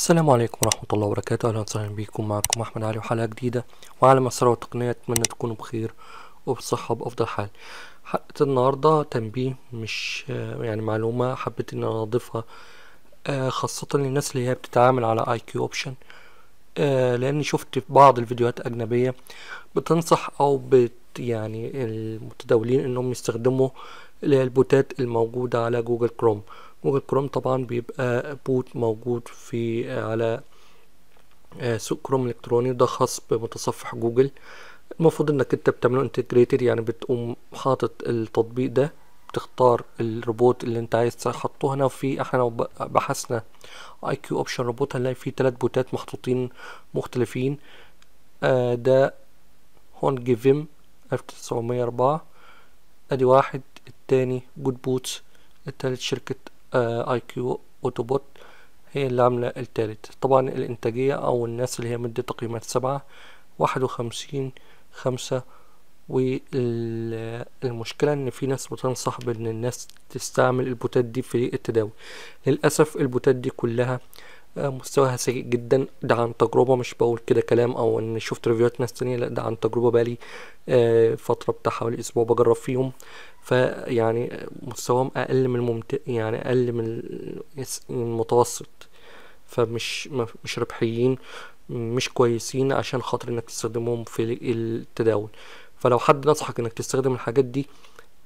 السلام عليكم ورحمة الله وبركاته أهلا وسهلا بكم معكم أحمد علي وحلقة جديدة وعالم الثروة والتقنية أتمنى تكونوا بخير وبصحة بأفضل حال حلقة النهاردة تنبيه مش يعني معلومة حبيت إن أنا أضيفها آه، خاصة للناس اللي هي بتتعامل على اي كيو اوبشن لأني شفت في بعض الفيديوهات أجنبية بتنصح أو بت يعني المتداولين إنهم يستخدموا البوتات الموجودة على جوجل كروم جوجل كروم طبعا بيبقى بوت موجود في آه، على آه، سوق كروم الكتروني ده خاص بمتصفح جوجل المفروض انك انت بتعمله انتجريتد يعني بتقوم حاطط التطبيق ده بتختار الروبوت اللي انت عايز تحطه هنا في احنا لو بحثنا اي كيو اوبشن روبوت هنلاقي في ثلاث بوتات محطوطين مختلفين آه ده هون جيفيم 1904 ادي واحد التاني جود بوتس التالت شركة آه، اي كيو اوتوبوت هي العملة التالت طبعا الانتاجية او الناس اللي هي مدة تقييمات سبعة واحد وخمسين خمسة والمشكلة ان في ناس بتنصح بان الناس تستعمل البوتات دي في التداول للأسف البوتات دي كلها آه، مستواها سيء جدا ده عن تجربه مش بقول كده كلام او ان شفت ريفيوهات ناس تانية لا ده عن تجربه بقالي آه، فتره بتاع حوالي اسبوع بجرب فيهم فيعني مستواهم اقل من الممت... يعني اقل من المتوسط فمش مش ربحيين مش كويسين عشان خاطر انك تستخدمهم في التداول فلو حد نصحك انك تستخدم الحاجات دي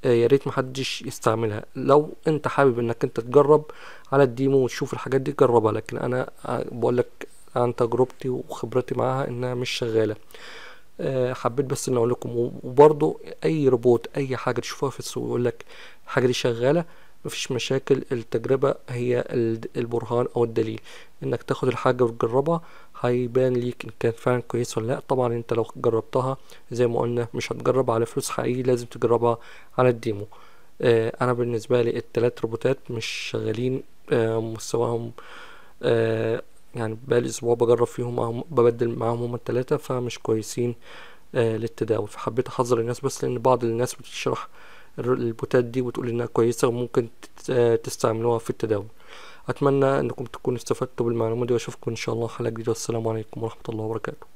آه، يا ريت محدش يستعملها لو انت حابب انك انت تجرب على الديمو وتشوف الحاجات دي جربها لكن انا آه، بقول لك عن تجربتي وخبرتي معاها انها مش شغاله آه، حبيت بس ان اقول لكم وبرضو اي روبوت اي حاجه تشوفها في السوق يقول لك الحاجه دي شغاله مفيش مشاكل التجربة هي البرهان أو الدليل إنك تاخد الحاجة وتجربها هيبان ليك إن كانت فعلا كويس ولا لأ طبعا أنت لو جربتها زي ما قلنا مش هتجرب على فلوس حقيقي لازم تجربها على الديمو آه، أنا بالنسبة لي التلات روبوتات مش شغالين آه، مستواهم آه، يعني بقالي أسبوع بجرب فيهم ببدل معاهم هما التلاتة فمش كويسين للتداول فحبيت أحذر الناس بس لأن بعض الناس بتشرح البوتات دي وتقول انها كويسه وممكن آه، تستعملوها في التداول اتمنى انكم تكونوا استفدتوا بالمعلومه دي واشوفكم ان شاء الله حلقه جديده والسلام عليكم ورحمه الله وبركاته